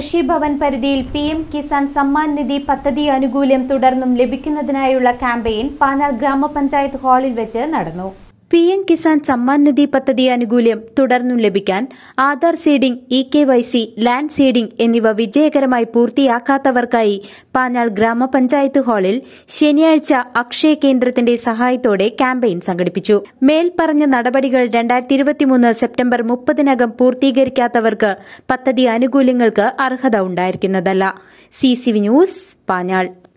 കൃഷിഭവൻ പരിധിയിൽ P M Kisan Samman Nidhi പദ്ധതി ആനുകൂല്യം തുടർന്നും ലഭിക്കുന്നതിനായുള്ള ക്യാമ്പയിൻ പാനാൽ ഗ്രാമപഞ്ചായത്ത് ഹാളിൽ വെച്ച് നടന്നു പി എം കിസാൻ സമ്മാൻ നിധി പദ്ധതി ആനുകൂല്യം തുടർന്നും ലഭിക്കാൻ Aadhaar seeding E K Y C land seeding എന്നിവ വിജയകരമായി പൂർത്തിയാക്കാത്തവർക്കായി പാഞ്ഞാൾ ഗ്രാമപഞ്ചായത്ത് ഹാളിൽ ശനിയാഴ്ച അക്ഷയ കേന്ദ്രത്തിന്റെ സഹായത്തോടെ ക്യാമ്പയിൻ സംഘടിപ്പിച്ചു മേൽപ്പറഞ്ഞ നടപടികൾ രണ്ടായിരത്തി ഇരുപത്തിമൂന്ന് സെപ്റ്റംബർ മുപ്പതിനകം പൂർത്തീകരിക്കാത്തവർക്ക് പദ്ധതി ആനുകൂല്യങ്ങൾക്ക് അർഹത ഉണ്ടായിരിക്കുന്നതല്ല C C V news Panjal